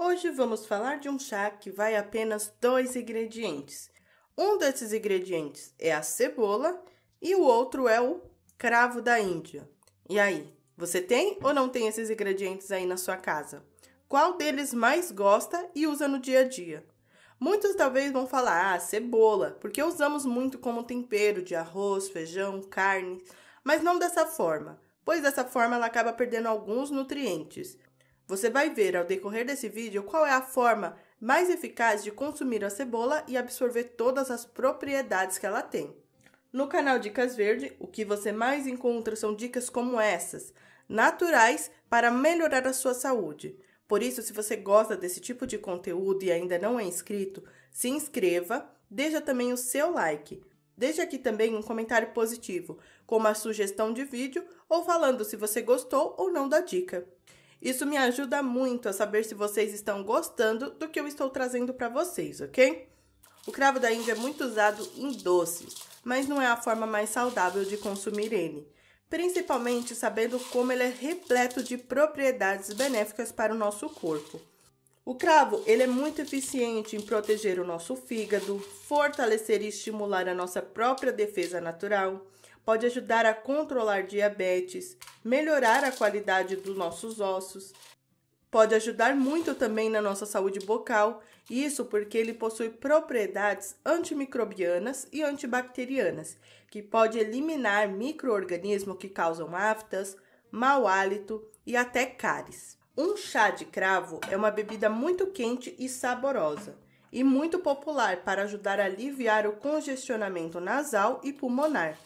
Hoje vamos falar de um chá que vai apenas dois ingredientes. Um desses ingredientes é a cebola e o outro é o cravo da Índia. E aí, você tem ou não tem esses ingredientes aí na sua casa? Qual deles mais gosta e usa no dia a dia? Muitos talvez vão falar, ah, cebola, porque usamos muito como tempero de arroz, feijão, carne, mas não dessa forma, pois dessa forma ela acaba perdendo alguns nutrientes. Você vai ver ao decorrer desse vídeo qual é a forma mais eficaz de consumir a cebola e absorver todas as propriedades que ela tem. No canal Dicas Verde, o que você mais encontra são dicas como essas, naturais para melhorar a sua saúde. Por isso, se você gosta desse tipo de conteúdo e ainda não é inscrito, se inscreva, deixa também o seu like. Deixe aqui também um comentário positivo, como a sugestão de vídeo ou falando se você gostou ou não da dica. Isso me ajuda muito a saber se vocês estão gostando do que eu estou trazendo para vocês, ok? O cravo da Índia é muito usado em doces, mas não é a forma mais saudável de consumir ele, principalmente sabendo como ele é repleto de propriedades benéficas para o nosso corpo. O cravo ele é muito eficiente em proteger o nosso fígado, fortalecer e estimular a nossa própria defesa natural, pode ajudar a controlar diabetes, melhorar a qualidade dos nossos ossos, pode ajudar muito também na nossa saúde bucal, isso porque ele possui propriedades antimicrobianas e antibacterianas, que pode eliminar microorganismos que causam aftas, mau hálito e até cáries. Um chá de cravo é uma bebida muito quente e saborosa, e muito popular para ajudar a aliviar o congestionamento nasal e pulmonar.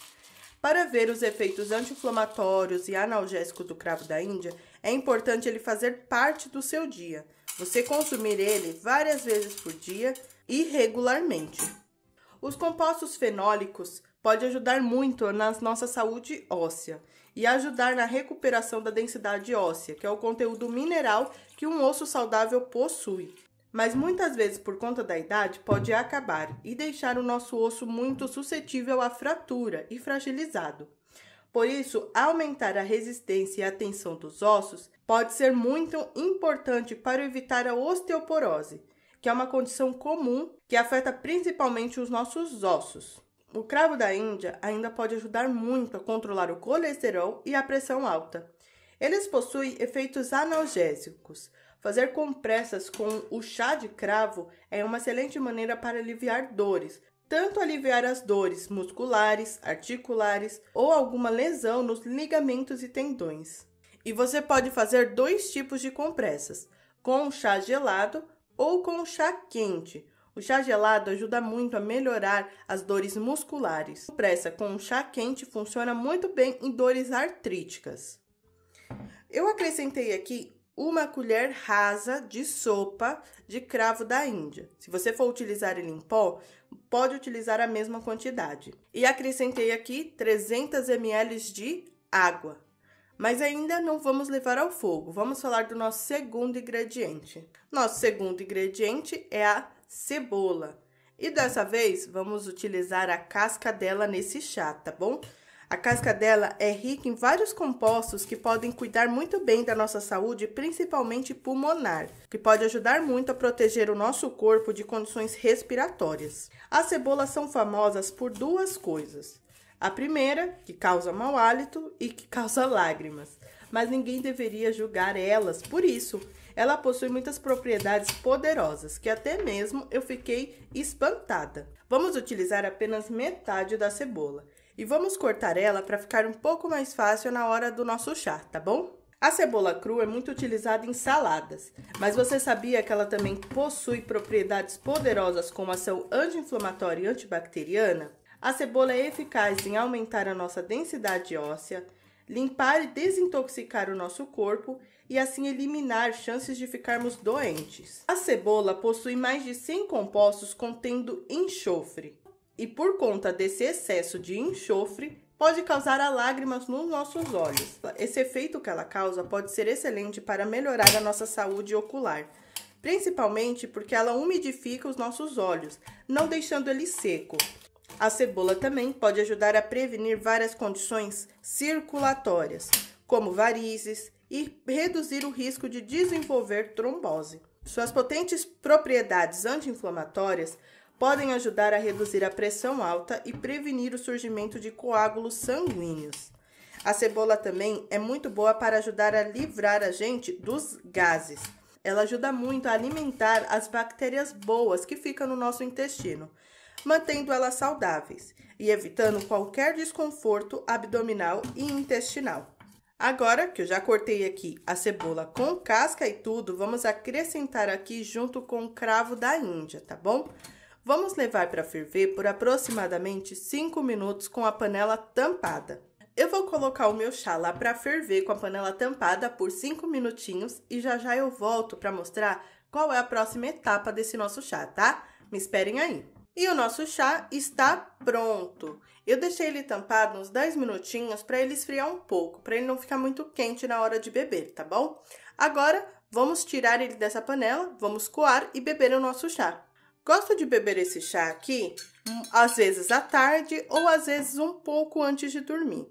Para ver os efeitos anti-inflamatórios e analgésicos do cravo da Índia, é importante ele fazer parte do seu dia. Você consumir ele várias vezes por dia e regularmente. Os compostos fenólicos podem ajudar muito na nossa saúde óssea e ajudar na recuperação da densidade óssea, que é o conteúdo mineral que um osso saudável possui mas muitas vezes, por conta da idade, pode acabar e deixar o nosso osso muito suscetível à fratura e fragilizado. Por isso, aumentar a resistência e a tensão dos ossos pode ser muito importante para evitar a osteoporose, que é uma condição comum que afeta principalmente os nossos ossos. O cravo da Índia ainda pode ajudar muito a controlar o colesterol e a pressão alta. Eles possuem efeitos analgésicos, Fazer compressas com o chá de cravo é uma excelente maneira para aliviar dores, tanto aliviar as dores musculares, articulares ou alguma lesão nos ligamentos e tendões. E você pode fazer dois tipos de compressas: com o chá gelado ou com o chá quente. O chá gelado ajuda muito a melhorar as dores musculares. A compressa com o chá quente funciona muito bem em dores artríticas. Eu acrescentei aqui uma colher rasa de sopa de cravo da Índia. Se você for utilizar ele em pó, pode utilizar a mesma quantidade. E acrescentei aqui 300 ml de água. Mas ainda não vamos levar ao fogo, vamos falar do nosso segundo ingrediente. Nosso segundo ingrediente é a cebola. E dessa vez, vamos utilizar a casca dela nesse chá, tá bom? A casca dela é rica em vários compostos que podem cuidar muito bem da nossa saúde, principalmente pulmonar, que pode ajudar muito a proteger o nosso corpo de condições respiratórias. As cebolas são famosas por duas coisas. A primeira, que causa mau hálito e que causa lágrimas, mas ninguém deveria julgar elas por isso. Ela possui muitas propriedades poderosas que até mesmo eu fiquei espantada. Vamos utilizar apenas metade da cebola e vamos cortar ela para ficar um pouco mais fácil na hora do nosso chá, tá bom? A cebola crua é muito utilizada em saladas, mas você sabia que ela também possui propriedades poderosas como ação anti-inflamatória e antibacteriana? A cebola é eficaz em aumentar a nossa densidade óssea, limpar e desintoxicar o nosso corpo e assim eliminar chances de ficarmos doentes. A cebola possui mais de 100 compostos contendo enxofre, e por conta desse excesso de enxofre, pode causar lágrimas nos nossos olhos. Esse efeito que ela causa pode ser excelente para melhorar a nossa saúde ocular, principalmente porque ela umidifica os nossos olhos, não deixando ele seco. A cebola também pode ajudar a prevenir várias condições circulatórias, como varizes, e reduzir o risco de desenvolver trombose. Suas potentes propriedades anti-inflamatórias podem ajudar a reduzir a pressão alta e prevenir o surgimento de coágulos sanguíneos. A cebola também é muito boa para ajudar a livrar a gente dos gases. Ela ajuda muito a alimentar as bactérias boas que ficam no nosso intestino, mantendo elas saudáveis e evitando qualquer desconforto abdominal e intestinal. Agora que eu já cortei aqui a cebola com casca e tudo, vamos acrescentar aqui junto com o cravo da Índia, tá bom? Vamos levar para ferver por aproximadamente 5 minutos com a panela tampada. Eu vou colocar o meu chá lá para ferver com a panela tampada por 5 minutinhos e já já eu volto para mostrar qual é a próxima etapa desse nosso chá, tá? Me esperem aí. E o nosso chá está pronto. Eu deixei ele tampado uns 10 minutinhos para ele esfriar um pouco, para ele não ficar muito quente na hora de beber, tá bom? Agora, vamos tirar ele dessa panela, vamos coar e beber o nosso chá. Gosto de beber esse chá aqui, hum, às vezes à tarde ou às vezes um pouco antes de dormir.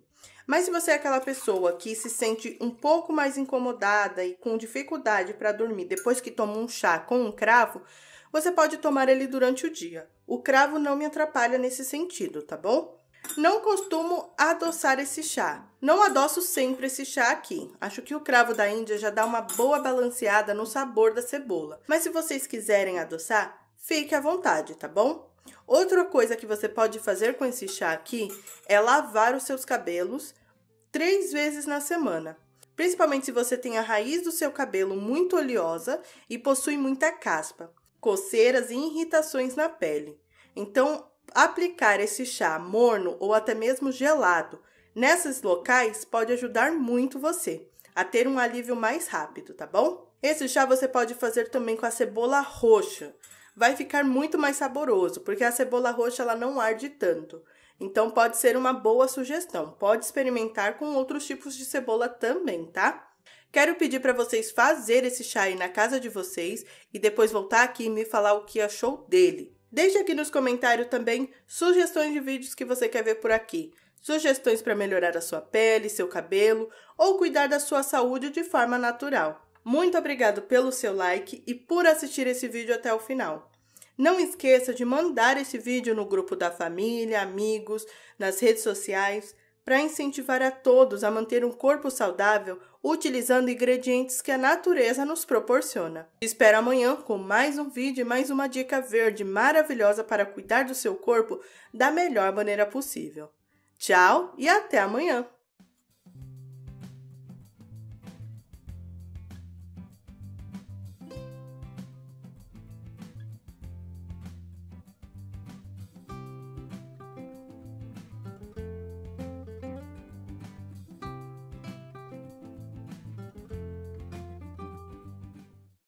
Mas se você é aquela pessoa que se sente um pouco mais incomodada e com dificuldade para dormir depois que toma um chá com um cravo, você pode tomar ele durante o dia. O cravo não me atrapalha nesse sentido, tá bom? Não costumo adoçar esse chá. Não adoço sempre esse chá aqui. Acho que o cravo da Índia já dá uma boa balanceada no sabor da cebola. Mas se vocês quiserem adoçar, fique à vontade, tá bom? Outra coisa que você pode fazer com esse chá aqui é lavar os seus cabelos três vezes na semana. Principalmente se você tem a raiz do seu cabelo muito oleosa e possui muita caspa, coceiras e irritações na pele. Então, aplicar esse chá morno ou até mesmo gelado nesses locais pode ajudar muito você a ter um alívio mais rápido, tá bom? Esse chá você pode fazer também com a cebola roxa vai ficar muito mais saboroso, porque a cebola roxa ela não arde tanto. Então pode ser uma boa sugestão. Pode experimentar com outros tipos de cebola também, tá? Quero pedir para vocês fazer esse chá aí na casa de vocês e depois voltar aqui e me falar o que achou dele. Deixe aqui nos comentários também sugestões de vídeos que você quer ver por aqui. Sugestões para melhorar a sua pele, seu cabelo ou cuidar da sua saúde de forma natural. Muito obrigado pelo seu like e por assistir esse vídeo até o final. Não esqueça de mandar esse vídeo no grupo da família, amigos, nas redes sociais, para incentivar a todos a manter um corpo saudável utilizando ingredientes que a natureza nos proporciona. Te espero amanhã com mais um vídeo e mais uma dica verde maravilhosa para cuidar do seu corpo da melhor maneira possível. Tchau e até amanhã!